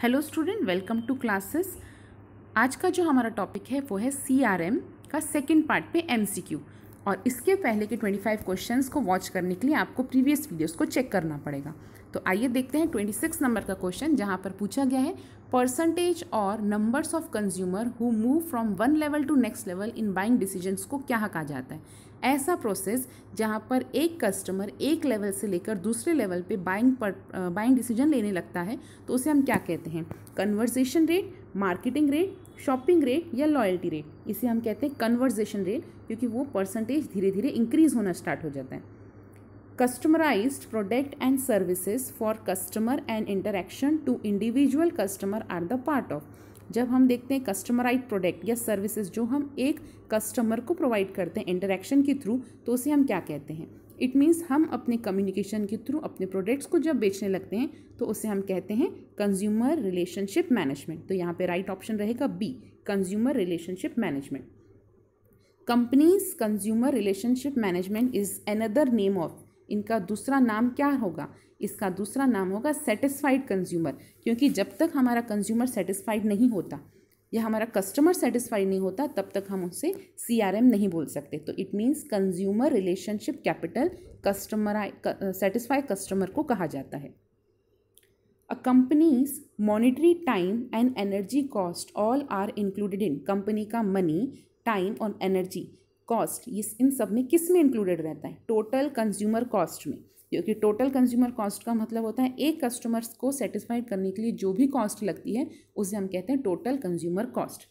hello student welcome to classes आज का जो हमारा टॉपिक है वो है सी आर एम का सेकेंड पार्ट पे एम सी क्यू और इसके पहले के 25 क्वेश्चंस को वॉच करने के लिए आपको प्रीवियस वीडियोस को चेक करना पड़ेगा तो आइए देखते हैं 26 नंबर का क्वेश्चन जहां पर पूछा गया है परसेंटेज और numbers of consumer who move from one level to next level in buying decisions को क्या कहा जाता है ऐसा प्रोसेस जहाँ पर एक कस्टमर एक लेवल से लेकर दूसरे लेवल पे बाइंग पर बाइंग डिसीजन लेने लगता है तो उसे हम क्या कहते हैं conversion rate marketing rate shopping rate या लॉयल्टी रेट इसे हम कहते हैं कन्वर्जेशन रेट क्योंकि वो परसेंटेज धीरे धीरे इंक्रीज होना स्टार्ट हो जाता है customise product and services for customer and interaction to individual customer are the part of जब हम देखते हैं कस्टमराइज प्रोडक्ट या सर्विसेज जो हम एक कस्टमर को प्रोवाइड करते हैं इंटरेक्शन के थ्रू तो उसे हम क्या कहते हैं इट मीन्स हम अपने कम्युनिकेशन के थ्रू अपने प्रोडक्ट्स को जब बेचने लगते हैं तो उसे हम कहते हैं कंज्यूमर रिलेशनशिप मैनेजमेंट तो यहाँ पे राइट ऑप्शन रहेगा B consumer relationship management companies consumer relationship management is another name of इनका दूसरा नाम क्या होगा इसका दूसरा नाम होगा सेटिस्फाइड कंज्यूमर क्योंकि जब तक हमारा कंज्यूमर सेटिस्फाइड नहीं होता या हमारा कस्टमर सेटिस्फाई नहीं होता तब तक हम उसे सी नहीं बोल सकते तो it means consumer relationship capital customer satisfy customer को कहा जाता है a companies monetary time and energy cost all are included in company का मनी टाइम और एनर्जी कॉस्ट इस इन सब में किस में इंक्लूडेड रहता है टोटल कंज्यूमर कॉस्ट में क्योंकि टोटल कंज्यूमर कॉस्ट का मतलब होता है एक कस्टमर्स को सेटिस्फाइड करने के लिए जो भी कॉस्ट लगती है उसे हम कहते हैं total consumer cost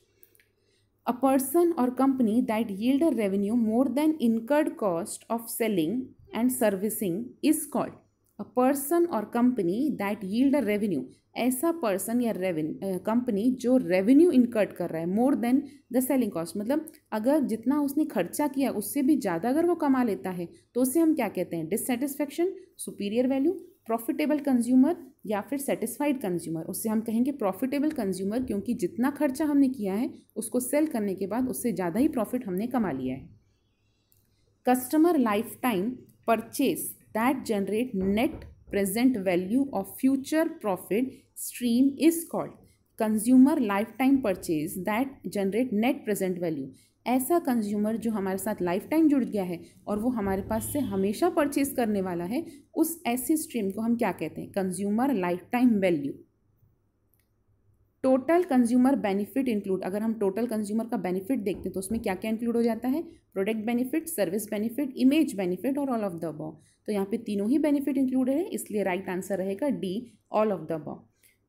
a person और company that yield a revenue more than incurred cost of selling and servicing is called a person और company that yield a revenue ऐसा पर्सन या रेवन कंपनी जो रेवेन्यू इनकर्ट कर रहा है more than the selling cost मतलब अगर जितना उसने खर्चा किया उससे भी ज़्यादा अगर वो कमा लेता है तो उसे हम क्या कहते हैं dissatisfaction superior value profitable consumer या फिर सेटिस्फाइड कंज्यूमर उससे हम कहेंगे प्रॉफिटेबल कंज्यूमर क्योंकि जितना खर्चा हमने किया है उसको सेल करने के बाद उससे ज़्यादा ही प्रॉफिट हमने कमा लिया है customer lifetime purchase that generate net present value of future profit stream is called consumer lifetime purchase that generate net present value ऐसा कंज्यूमर जो हमारे साथ लाइफ टाइम जुड़ गया है और वो हमारे पास से हमेशा परचेज करने वाला है उस ऐसे स्ट्रीम को हम क्या कहते हैं consumer lifetime value total consumer benefit include अगर हम टोटल कंज्यूमर का बेनिफिट देखते हैं तो उसमें क्या क्या इंक्लूड हो जाता है product benefit service benefit image benefit और ऑल ऑफ द बॉ तो यहाँ पे तीनों ही बेनिफिट इंक्लूड है इसलिए राइट आंसर रहेगा डी ऑल ऑफ द बॉ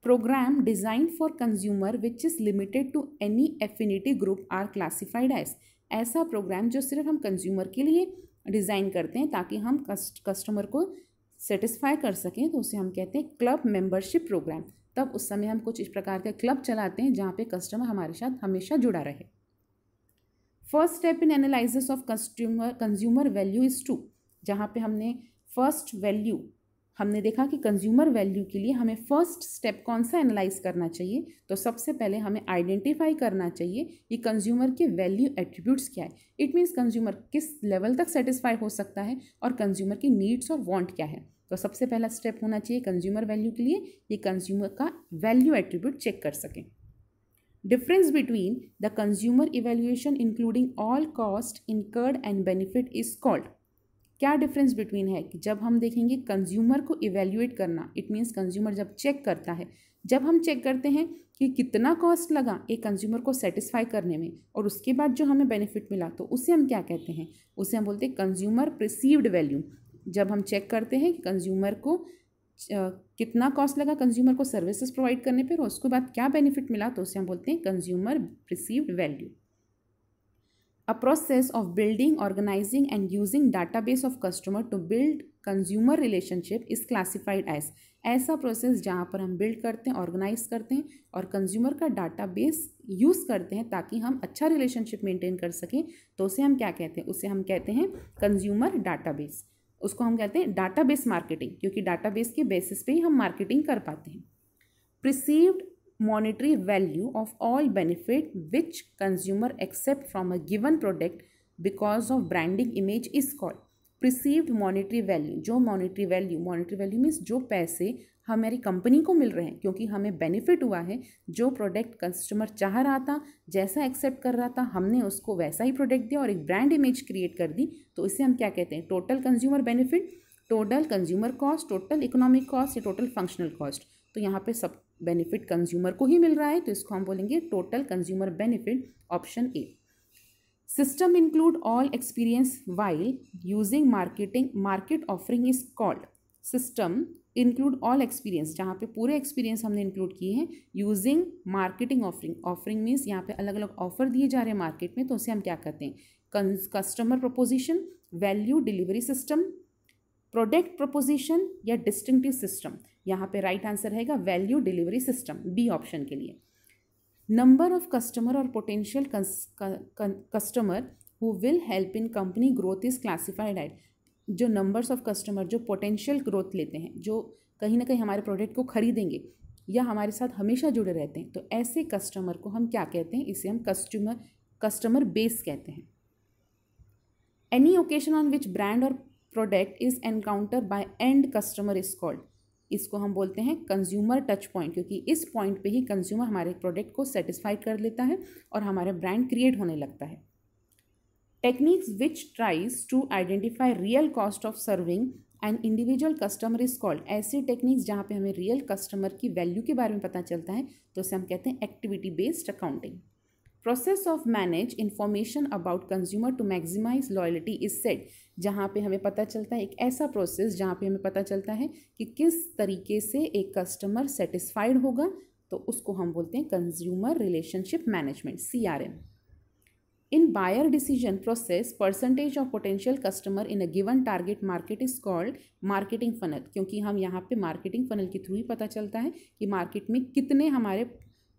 program design for consumer which is limited to any affinity group are classified as ऐसा प्रोग्राम जो सिर्फ हम कंज्यूमर के लिए डिज़ाइन करते हैं ताकि हम कस्ट कस्टमर को सेटिस्फाई कर सकें तो उसे हम कहते हैं क्लब मेंबरशिप प्रोग्राम तब उस समय हम कुछ इस प्रकार के क्लब चलाते हैं जहाँ पे कस्टमर हमारे साथ हमेशा जुड़ा रहे first step in analysis of consumer consumer value is to जहाँ पे हमने फर्स्ट वैल्यू हमने देखा कि कंज्यूमर वैल्यू के लिए हमें फर्स्ट स्टेप कौन सा एनालाइज करना चाहिए तो सबसे पहले हमें आइडेंटिफाई करना चाहिए कि कंज्यूमर के वैल्यू एट्रीब्यूट्स क्या है इट मीन्स कंज्यूमर किस लेवल तक सेटिस्फाई हो सकता है और कंज्यूमर की नीड्स और वांट क्या है तो सबसे पहला स्टेप होना चाहिए कंज्यूमर वैल्यू के लिए ये कंज्यूमर का वैल्यू एट्रीब्यूट चेक कर सकें difference between the consumer evaluation including all cost incurred and benefit is called क्या डिफरेंस बिटवीन है कि जब हम देखेंगे कंज्यूमर को इवेल्यूएट करना इट मीन्स कंज्यूमर जब चेक करता है जब हम चेक करते हैं कि कितना कॉस्ट लगा एक कंज्यूमर को सेटिस्फाई करने में और उसके बाद जो हमें बेनिफिट मिला तो उसे हम क्या कहते हैं उसे हम बोलते हैं कंज्यूमर प्रिसीव्ड वैल्यू जब हम चेक करते हैं कि कंज्यूमर को कितना कॉस्ट लगा कंज्यूमर को सर्विसेज प्रोवाइड करने पर और उसके बाद क्या बेनिफिट मिला तो उसे हम बोलते हैं consumer received value a process of building organising and using database of customer to build consumer relationship is classified as ऐसा प्रोसेस जहाँ पर हम बिल्ड करते हैं ऑर्गेनाइज करते हैं और कंज्यूमर का डाटा बेस यूज़ करते हैं ताकि हम अच्छा रिलेशनशिप मेंटेन कर सकें तो उसे हम क्या कहते हैं उसे हम कहते हैं कंज्यूमर डाटा बेस उसको हम कहते हैं बेस मार्केटिंग क्योंकि बेस के बेसिस पे ही हम मार्केटिंग कर पाते हैं perceived monetary value of all benefit which consumer accept from a given product because of branding image is called perceived monetary value जो monetary value monetary value means जो पैसे हमारी कंपनी को मिल रहे हैं क्योंकि हमें बेनिफिट हुआ है जो प्रोडक्ट कस्टमर चाह रहा था जैसा एक्सेप्ट कर रहा था हमने उसको वैसा ही प्रोडक्ट दिया और एक ब्रांड इमेज क्रिएट कर दी तो इसे हम क्या कहते हैं total consumer benefit total consumer cost total economic cost या टोटल फंक्शनल कॉस्ट तो यहाँ पे सब बेनिफिट कंज्यूमर को ही मिल रहा है तो इसको हम बोलेंगे total consumer benefit option A system include all experience while using marketing market offering is called system include all experience जहाँ पे पूरे experience हमने include किए हैं using marketing offering offering means यहाँ पे अलग अलग offer दिए जा रहे हैं market में तो उसे हम क्या कहते हैं customer proposition value delivery system product proposition या डिस्टिंक्टिव सिस्टम यहाँ पे राइट right आंसर रहेगा value delivery system B option के लिए नंबर ऑफ़ कस्टमर और potential customer who will help in company growth is classified at जो numbers of customer जो potential growth लेते हैं जो कहीं ना कहीं हमारे प्रोडक्ट को खरीदेंगे या हमारे साथ हमेशा जुड़े रहते हैं तो ऐसे कस्टमर को हम क्या कहते हैं इसे हम कस्टमर कस्टमर बेस कहते हैं any occasion on which brand और product is encounter by and customer is called इसको हम बोलते हैं कंज्यूमर टच पॉइंट क्योंकि इस पॉइंट पे ही कंज्यूमर हमारे प्रोडक्ट को सेटिस्फाइड कर लेता है और हमारे ब्रांड क्रिएट होने लगता है techniques which tries to identify real cost of serving and individual customer is called ऐसी टेक्निक्स जहाँ पे हमें रियल कस्टमर की वैल्यू के बारे में पता चलता है तो उसे हम कहते हैं activity based accounting process of manage information about consumer to maximise loyalty is set जहाँ पे हमें पता चलता है एक ऐसा प्रोसेस जहाँ पे हमें पता चलता है कि किस तरीके से एक कस्टमर सेटिस्फाइड होगा तो उसको हम बोलते हैं consumer relationship management C R M in buyer decision process percentage of potential customer in a given target market is called marketing funnel क्योंकि हम यहाँ पे मार्केटिंग फनल के थ्रू ही पता चलता है कि मार्केट में कितने हमारे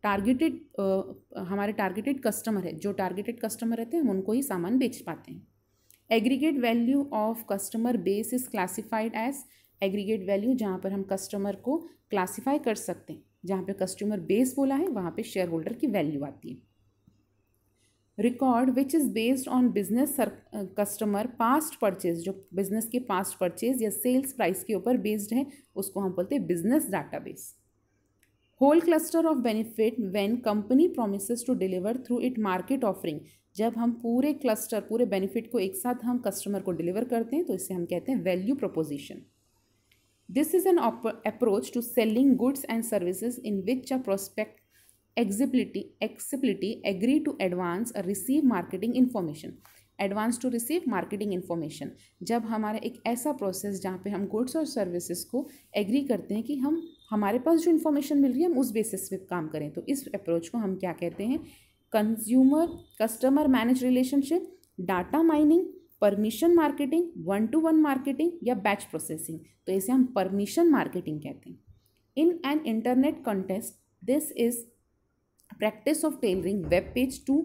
टारगेटेड uh, हमारे टारगेटेड कस्टमर है जो टारगेटेड कस्टमर रहते हैं हम उनको ही सामान बेच पाते हैं aggregate value of customer base is classified as aggregate value जहाँ पर हम कस्टमर को क्लासीफाई कर सकते हैं जहाँ पे कस्टमर बेस बोला है वहाँ पे शेयर होल्डर की वैल्यू आती है record which is based on business customer past purchase जो बिजनेस के पास्ट परचेज या सेल्स प्राइस के ऊपर बेस्ड है उसको हम बोलते हैं business database whole cluster of benefit when company promise to deliver through it market offering जब हम पूरे क्लस्टर पूरे बेनिफिट को एक साथ हम कस्टमर को डिलीवर करते हैं तो इसे हम कहते हैं value proposition this is an approach to selling goods and services in which a prospect explicitly explicitly agree to advance receive marketing information advance to receive marketing information जब हमारा एक ऐसा प्रोसेस जहाँ पे हम गुड्स और सर्विसेज को agree करते हैं कि हम हमारे पास जो इन्फॉर्मेशन मिल रही है हम उस बेसिस पे काम करें तो इस अप्रोच को हम क्या कहते हैं consumer customer manage relationship data mining permission marketing one to one marketing या बैच प्रोसेसिंग तो इसे हम परमिशन मार्केटिंग कहते हैं in an internet contest this is practice of tailoring web page to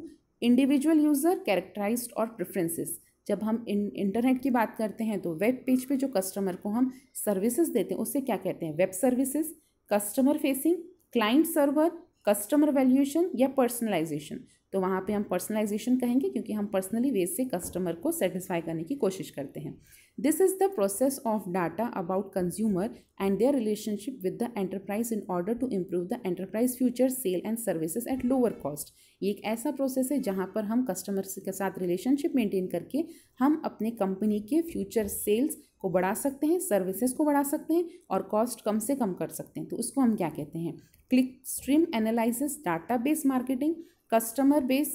individual user characterise और preferences जब हम इन internet की बात करते हैं तो वेब पेज पे जो कस्टमर को हम सर्विसेज देते हैं उससे क्या कहते हैं web services customer facing client server customer valuation या पर्सनलाइजेशन तो वहाँ पे हम पर्सनलाइजेशन कहेंगे क्योंकि हम पर्सनली वे से कस्टमर को सेटिस्फाई करने की कोशिश करते हैं this is the process of data about consumer and their relationship with the enterprise in order to improve the enterprise future sale and services at lower cost ये एक ऐसा प्रोसेस है जहाँ पर हम कस्टमर के साथ रिलेशनशिप मेंटेन करके हम अपने कंपनी के फ्यूचर सेल्स को बढ़ा सकते हैं सर्विसेज को बढ़ा सकते हैं और कॉस्ट कम से कम कर सकते हैं तो उसको हम क्या कहते हैं click stream analysis based marketing customer base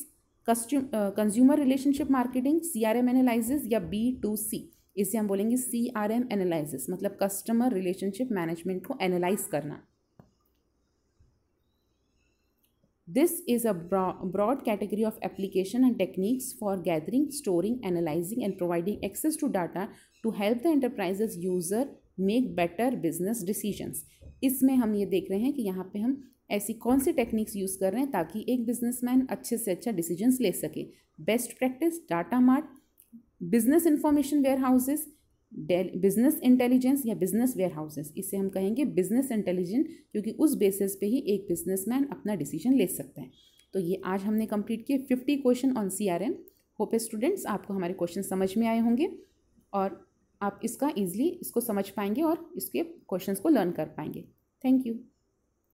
consumer relationship marketing CRM analysis या बी टू सी इसे हम बोलेंगे सीआरएम एनालिसिस मतलब कस्टमर रिलेशनशिप मैनेजमेंट को एनालाइज करना this is a broad category of application and techniques for gathering storing analysing and providing access to data to help the enterprises user make better business decision इसमें हम ये देख रहे हैं कि यहाँ पे हम ऐसी कौन सी टेक्निक्स यूज़ कर रहे हैं ताकि एक बिजनेसमैन अच्छे से अच्छा डिसीजंस ले सके best practice data mart business information warehouses business intelligence या बिजनेस वेयर हाउसेस इसे हम कहेंगे बिजनेस इंटेलिजेंट क्योंकि उस बेसिस पे ही एक बिजनेसमैन अपना डिसीजन ले सकता है तो ये आज हमने कंप्लीट किए fifty question on C R M hope students आपको हमारे क्वेश्चन समझ में आए होंगे और आप इसका ईजिली इसको समझ पाएंगे और इसके क्वेश्चन को लर्न कर पाएंगे थैंक यू